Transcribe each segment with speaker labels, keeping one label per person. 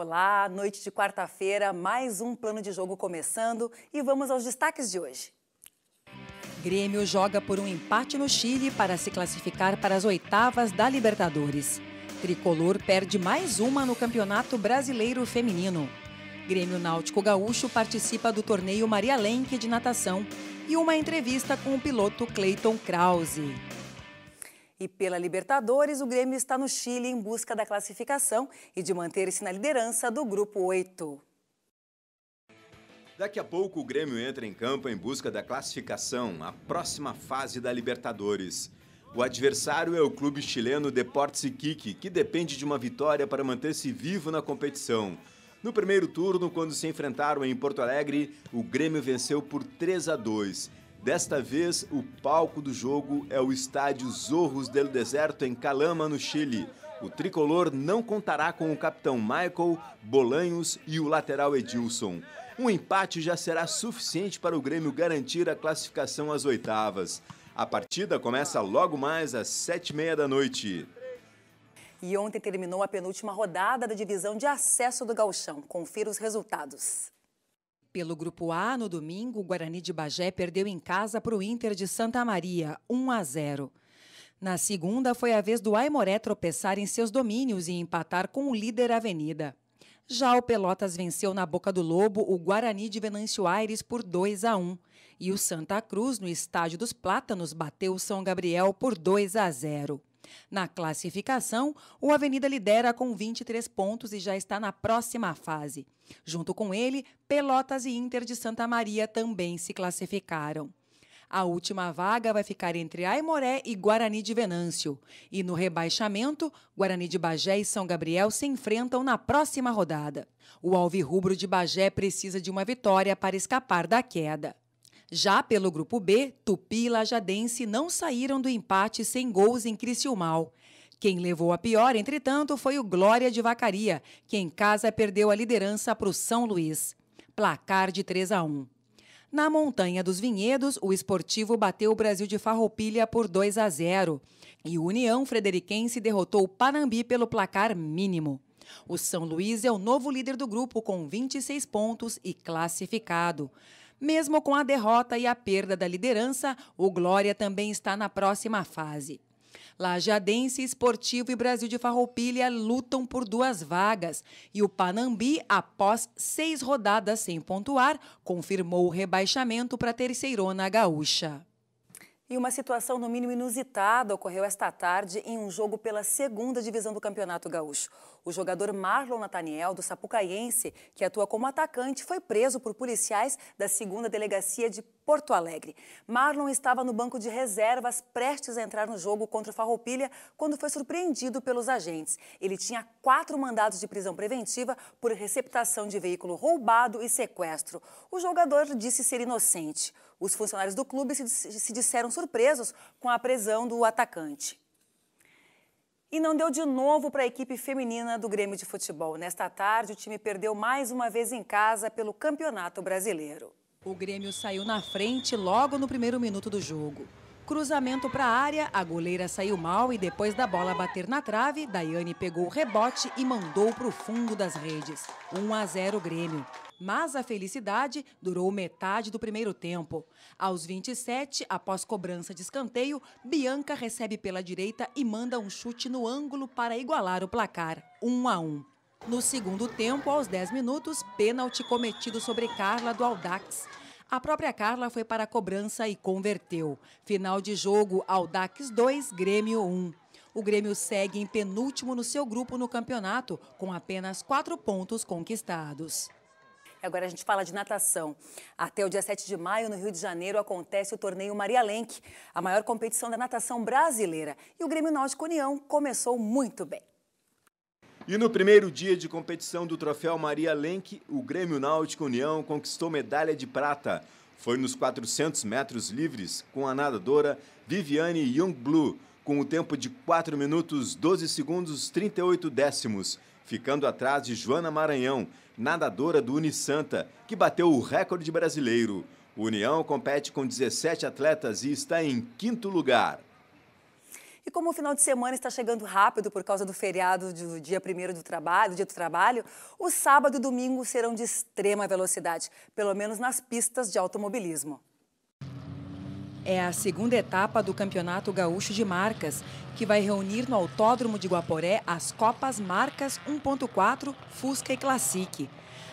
Speaker 1: Olá, noite de quarta-feira, mais um plano de jogo começando e vamos aos destaques de hoje. Grêmio joga por um empate no Chile para se classificar para as oitavas da Libertadores. Tricolor perde mais uma no Campeonato Brasileiro Feminino. Grêmio Náutico Gaúcho participa do torneio Maria Lenk de natação e uma entrevista com o piloto Clayton Krause. E pela Libertadores, o Grêmio está no Chile em busca da classificação e de manter-se na liderança do Grupo 8.
Speaker 2: Daqui a pouco, o Grêmio entra em campo em busca da classificação, a próxima fase da Libertadores. O adversário é o clube chileno Deportes Iquique, que depende de uma vitória para manter-se vivo na competição. No primeiro turno, quando se enfrentaram em Porto Alegre, o Grêmio venceu por 3 a 2 Desta vez, o palco do jogo é o estádio Zorros del Deserto, em Calama, no Chile. O tricolor não contará com o capitão Michael, Bolanhos e o lateral Edilson. Um empate já será suficiente para o Grêmio garantir a classificação às oitavas. A partida começa logo mais às sete e meia da noite.
Speaker 1: E ontem terminou a penúltima rodada da divisão de acesso do Gauchão. Confira os resultados. Pelo grupo A, no domingo, o Guarani de Bagé perdeu em casa para o Inter de Santa Maria, 1 a 0. Na segunda, foi a vez do Aimoré tropeçar em seus domínios e empatar com o líder Avenida. Já o Pelotas venceu na Boca do Lobo o Guarani de Venâncio Aires por 2 a 1 e o Santa Cruz no Estádio dos Plátanos bateu o São Gabriel por 2 a 0. Na classificação, o Avenida lidera com 23 pontos e já está na próxima fase. Junto com ele, Pelotas e Inter de Santa Maria também se classificaram. A última vaga vai ficar entre Aimoré e Guarani de Venâncio. E no rebaixamento, Guarani de Bagé e São Gabriel se enfrentam na próxima rodada. O alvirrubro de Bagé precisa de uma vitória para escapar da queda. Já pelo grupo B, Tupi e Lajadense não saíram do empate sem gols em Criciúmal. Quem levou a pior, entretanto, foi o Glória de Vacaria, que em casa perdeu a liderança para o São Luís. Placar de 3 a 1. Na Montanha dos Vinhedos, o Esportivo bateu o Brasil de Farroupilha por 2 a 0 e o União Frederiquense derrotou o Panambi pelo placar mínimo. O São Luís é o novo líder do grupo com 26 pontos e classificado. Mesmo com a derrota e a perda da liderança, o Glória também está na próxima fase. Lajadense Esportivo e Brasil de Farroupilha lutam por duas vagas e o Panambi, após seis rodadas sem pontuar, confirmou o rebaixamento para a Terceirona Gaúcha. E uma situação no mínimo inusitada ocorreu esta tarde em um jogo pela segunda divisão do Campeonato Gaúcho. O jogador Marlon Nathaniel, do Sapucaiense, que atua como atacante, foi preso por policiais da segunda delegacia de Porto Alegre. Marlon estava no banco de reservas, prestes a entrar no jogo contra o Farroupilha, quando foi surpreendido pelos agentes. Ele tinha quatro mandados de prisão preventiva por receptação de veículo roubado e sequestro. O jogador disse ser inocente. Os funcionários do clube se disseram surpresos com a prisão do atacante. E não deu de novo para a equipe feminina do Grêmio de Futebol. Nesta tarde, o time perdeu mais uma vez em casa pelo Campeonato Brasileiro. O Grêmio saiu na frente logo no primeiro minuto do jogo. Cruzamento para a área, a goleira saiu mal e depois da bola bater na trave, Daiane pegou o rebote e mandou para o fundo das redes. 1 a 0 Grêmio. Mas a felicidade durou metade do primeiro tempo. Aos 27, após cobrança de escanteio, Bianca recebe pela direita e manda um chute no ângulo para igualar o placar, 1 a 1. No segundo tempo, aos 10 minutos, pênalti cometido sobre Carla do Aldax. A própria Carla foi para a cobrança e converteu. Final de jogo, Aldax 2, Grêmio 1. O Grêmio segue em penúltimo no seu grupo no campeonato, com apenas quatro pontos conquistados. Agora a gente fala de natação. Até o dia 7 de maio, no Rio de Janeiro, acontece o torneio Maria Lenk, a maior competição da natação brasileira. E o Grêmio Náutico União começou muito bem.
Speaker 2: E no primeiro dia de competição do Troféu Maria Lenk, o Grêmio Náutico União conquistou medalha de prata. Foi nos 400 metros livres, com a nadadora Viviane Jungblu, com o tempo de 4 minutos 12 segundos 38 décimos, ficando atrás de Joana Maranhão, nadadora do Unisanta, que bateu o recorde brasileiro. O União compete com 17 atletas e está em quinto lugar.
Speaker 1: E como o final de semana está chegando rápido por causa do feriado do dia primeiro do trabalho, dia do trabalho, o sábado e domingo serão de extrema velocidade, pelo menos nas pistas de automobilismo. É a segunda etapa do Campeonato Gaúcho de Marcas, que vai reunir no Autódromo de Guaporé as Copas Marcas 1.4, Fusca e Classic.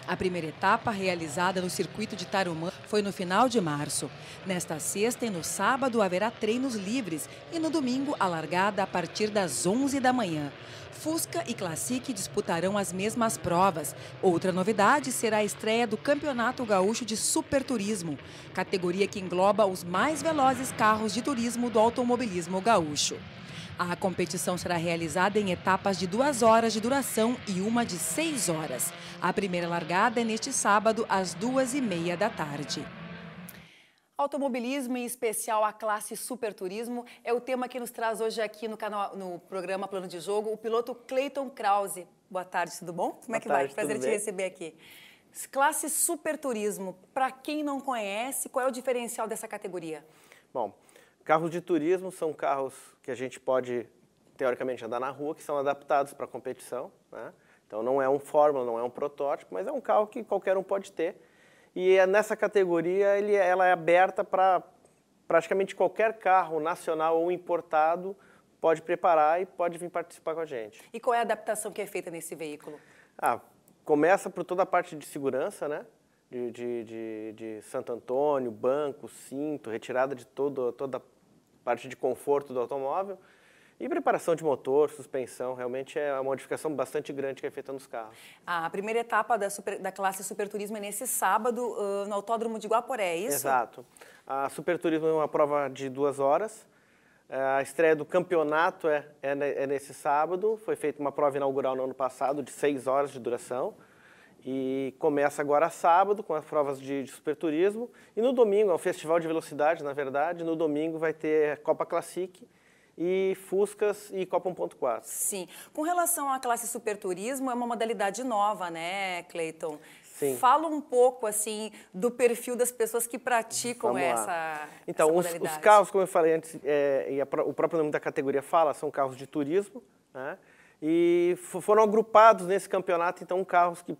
Speaker 1: A primeira etapa, realizada no circuito de Tarumã, foi no final de março. Nesta sexta e no sábado haverá treinos livres e no domingo a largada a partir das 11 da manhã. Fusca e Classic disputarão as mesmas provas. Outra novidade será a estreia do Campeonato Gaúcho de Superturismo, categoria que engloba os mais velozes carros de turismo do automobilismo gaúcho. A competição será realizada em etapas de duas horas de duração e uma de seis horas. A primeira largada é neste sábado, às duas e meia da tarde. Automobilismo, em especial a classe superturismo, é o tema que nos traz hoje aqui no, canal, no programa Plano de Jogo o piloto Clayton Krause. Boa tarde, tudo bom? Como é Boa é que tarde, vai? Prazer te receber aqui. Classe superturismo, para quem não conhece, qual é o diferencial dessa categoria?
Speaker 3: Bom, Carros de turismo são carros que a gente pode, teoricamente, andar na rua, que são adaptados para competição. Né? Então não é um Fórmula, não é um protótipo, mas é um carro que qualquer um pode ter. E é nessa categoria ele, é, ela é aberta para praticamente qualquer carro nacional ou importado pode preparar e pode vir participar com a gente.
Speaker 1: E qual é a adaptação que é feita nesse veículo?
Speaker 3: Ah, começa por toda a parte de segurança, né? De, de, de, de Santo Antônio, banco, cinto, retirada de todo, toda parte de conforto do automóvel. E preparação de motor, suspensão, realmente é uma modificação bastante grande que é feita nos carros.
Speaker 1: A primeira etapa da, super, da classe Super Turismo é nesse sábado, uh, no Autódromo de Guaporé, é isso? Exato.
Speaker 3: A Super Turismo é uma prova de duas horas. É, a estreia do campeonato é, é, é nesse sábado. Foi feita uma prova inaugural no ano passado, de seis horas de duração. E começa agora sábado com as provas de, de superturismo. E no domingo, é um festival de velocidade, na verdade. No domingo vai ter Copa Classic e Fuscas e Copa 1.4. Sim.
Speaker 1: Com relação à classe superturismo, é uma modalidade nova, né, Cleiton? Sim. Fala um pouco, assim, do perfil das pessoas que praticam essa
Speaker 3: Então, essa os, os carros, como eu falei antes, é, e a, o próprio nome da categoria fala, são carros de turismo, né? E foram agrupados nesse campeonato, então, carros que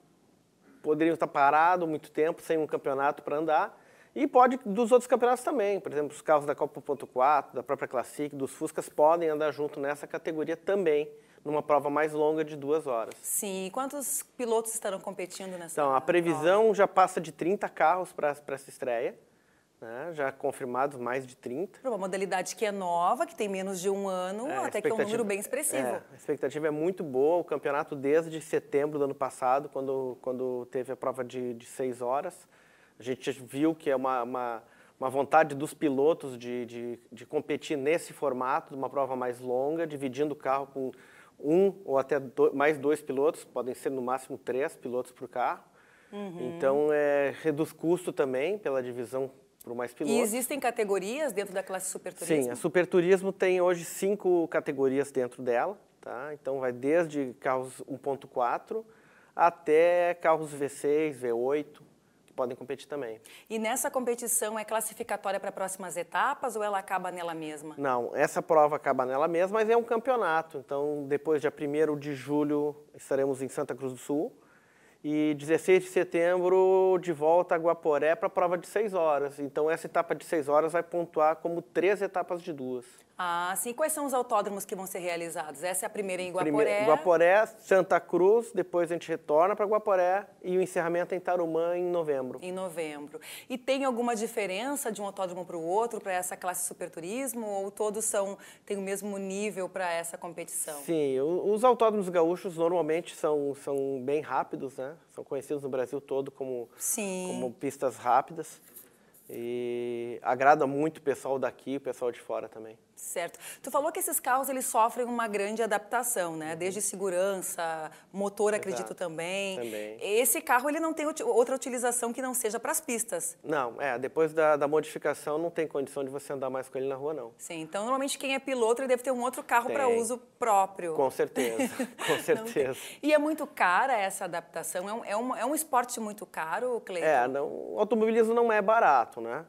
Speaker 3: poderiam estar parado muito tempo sem um campeonato para andar. E pode dos outros campeonatos também, por exemplo, os carros da Copa 1.4, da própria Classic, dos Fuscas podem andar junto nessa categoria também, numa prova mais longa de duas horas.
Speaker 1: Sim, e quantos pilotos estarão competindo nessa Então, a
Speaker 3: previsão prova? já passa de 30 carros para essa estreia né? já confirmados mais de 30.
Speaker 1: Para uma modalidade que é nova, que tem menos de um ano, é, até que é um número bem expressivo. É,
Speaker 3: a expectativa é muito boa, o campeonato desde setembro do ano passado, quando, quando teve a prova de, de seis horas, a gente viu que é uma, uma, uma vontade dos pilotos de, de, de competir nesse formato, de uma prova mais longa, dividindo o carro com um ou até dois, mais dois pilotos, podem ser no máximo três pilotos por carro. Uhum. Então, é, reduz custo também pela divisão para mais piloto. E existem
Speaker 1: categorias dentro da classe superturismo? Sim, a
Speaker 3: superturismo tem hoje cinco categorias dentro dela, tá? Então vai desde carros 1.4 até carros V6, V8, que podem competir também.
Speaker 1: E nessa competição é classificatória para próximas etapas ou ela acaba nela mesma?
Speaker 3: Não, essa prova acaba nela mesma, mas é um campeonato. Então, depois, dia 1 de julho, estaremos em Santa Cruz do Sul e 16 de setembro de volta a Guaporé para a prova de 6 horas. Então essa etapa de 6 horas vai pontuar como três etapas de duas.
Speaker 1: Ah, sim. Quais são os autódromos que vão ser realizados? Essa é a primeira em Guaporé. Primeiro, Guaporé,
Speaker 3: Santa Cruz, depois a gente retorna para Guaporé e o encerramento é em Tarumã em novembro.
Speaker 1: Em novembro. E tem alguma diferença de um autódromo para o outro, para essa classe superturismo, ou todos são têm o mesmo nível para essa competição?
Speaker 3: Sim, os autódromos gaúchos normalmente são, são bem rápidos, né? São conhecidos no Brasil todo como, sim. como pistas rápidas. E agrada muito o pessoal daqui e o pessoal de fora também.
Speaker 1: Certo. Tu falou que esses carros eles sofrem uma grande adaptação, né? Uhum. Desde segurança, motor, Exato. acredito também. Também. Esse carro ele não tem outra utilização que não seja para as pistas.
Speaker 3: Não, é. Depois da, da, modificação não tem condição de você andar mais com ele na rua, não.
Speaker 1: Sim. Então normalmente quem é piloto ele deve ter um outro carro para uso
Speaker 3: próprio. Com certeza, com certeza.
Speaker 1: e é muito cara essa adaptação. É um, é um, é um esporte muito caro, Cleiton? É,
Speaker 3: não, o automobilismo não é barato barato, né?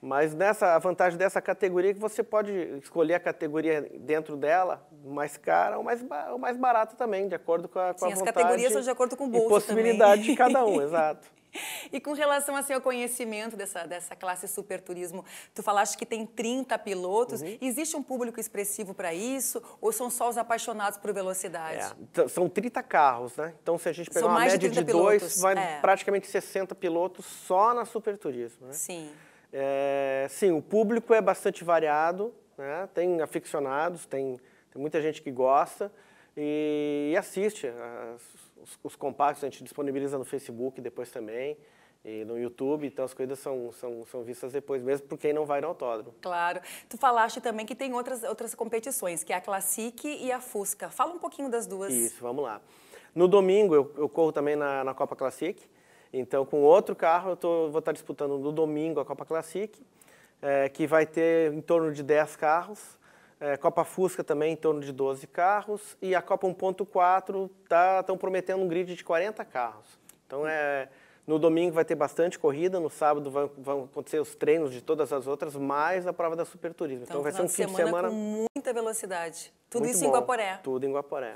Speaker 3: Mas nessa, a vantagem dessa categoria é que você pode escolher a categoria dentro dela, mais cara ou mais, ou mais barata também, de acordo com a, com Sim, a vontade. Sim, as categorias são de acordo com o bolso e possibilidade também. de cada um, exato.
Speaker 1: E com relação assim, ao conhecimento dessa, dessa classe turismo, tu falaste que tem 30 pilotos. Uhum. Existe um público expressivo para isso? Ou são só os apaixonados por velocidade?
Speaker 3: É. São 30 carros, né? Então, se a gente pegar uma média de, de dois, vai é. praticamente 60 pilotos só na turismo, Né? Sim. É, sim, o público é bastante variado. Né? Tem aficionados, tem, tem muita gente que gosta e, e assiste. As, os, os compactos a gente disponibiliza no Facebook depois também e no YouTube, então as coisas são, são, são vistas depois, mesmo por quem não vai no autódromo.
Speaker 1: Claro. Tu falaste também que tem outras, outras competições, que é a Classic e a Fusca. Fala um pouquinho das duas. Isso,
Speaker 3: vamos lá. No domingo eu, eu corro também na, na, Copa Classic, então com outro carro eu tô, vou estar disputando no domingo a Copa Classic, é, que vai ter em torno de 10 carros, é, Copa Fusca também em torno de 12 carros e a Copa 1.4 tá estão prometendo um grid de 40 carros. Então é no domingo vai ter bastante corrida, no sábado vão, vão acontecer os treinos de todas as outras, mais a prova da Superturismo. Então, então vai ser um fim de semana, semana com
Speaker 1: muita velocidade. Tudo isso bom, em Guaporé.
Speaker 3: Tudo em Guaporé.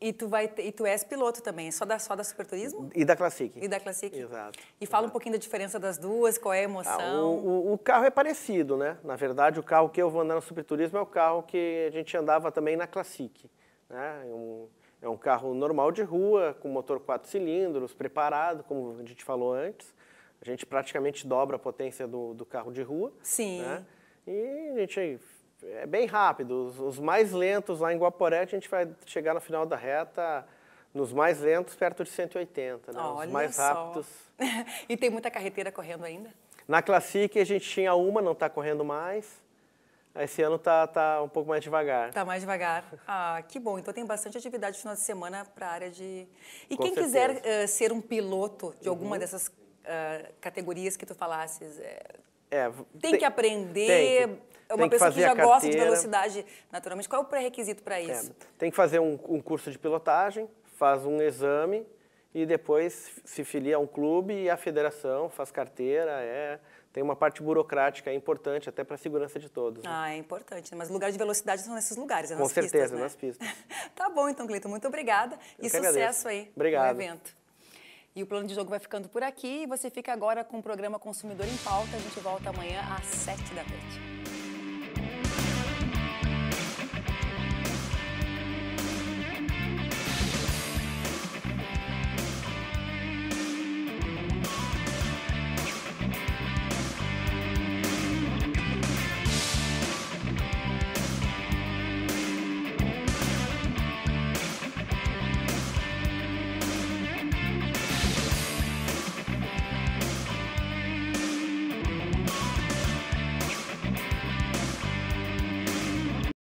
Speaker 1: E tu, vai, e tu és piloto também, só da, só da turismo
Speaker 3: E da Classic. E da
Speaker 1: Classic. Exato. E fala Exato. um pouquinho da diferença das duas, qual é a emoção? Ah,
Speaker 3: o, o, o, carro é parecido, né? Na verdade, o carro que eu vou andar no turismo é o carro que a gente andava também na Classic. Né? É, um, é um carro normal de rua, com motor quatro cilindros, preparado, como a gente falou antes. A gente praticamente dobra a potência do, do carro de rua. Sim. Né? E a gente é bem rápido. Os, os, mais lentos lá em Guaporé, a gente vai chegar no final da reta, nos mais lentos, perto de 180, né? Olha os mais só. rápidos.
Speaker 1: e tem muita carreteira correndo ainda?
Speaker 3: Na Classic a gente tinha uma, não está correndo mais. Esse ano tá, tá um pouco mais devagar. Tá
Speaker 1: mais devagar. Ah, que bom. Então tem bastante atividade no final de semana para a área de.
Speaker 3: E Com quem certeza.
Speaker 1: quiser uh, ser um piloto de alguma uhum. dessas uh, categorias que tu falasses, é...
Speaker 3: É, tem, tem, que
Speaker 1: aprender, tem, é uma pessoa que, que já gosta de velocidade, naturalmente, qual é o pré-requisito para é, isso?
Speaker 3: É, tem que fazer um, um curso de pilotagem, faz um exame e depois se filia a um clube e a federação faz carteira, é, tem uma parte burocrática importante até para a segurança de todos. Né? Ah, é
Speaker 1: importante, né? mas lugares de velocidade são nesses lugares, é nas Com pistas, certeza, né? nas pistas. tá bom então, Cleiton, muito obrigada Eu e sucesso agradeço. aí Obrigado. no evento. E o plano de jogo vai ficando por aqui. Você fica agora com o programa Consumidor em Pauta. A gente volta amanhã às 7 da noite.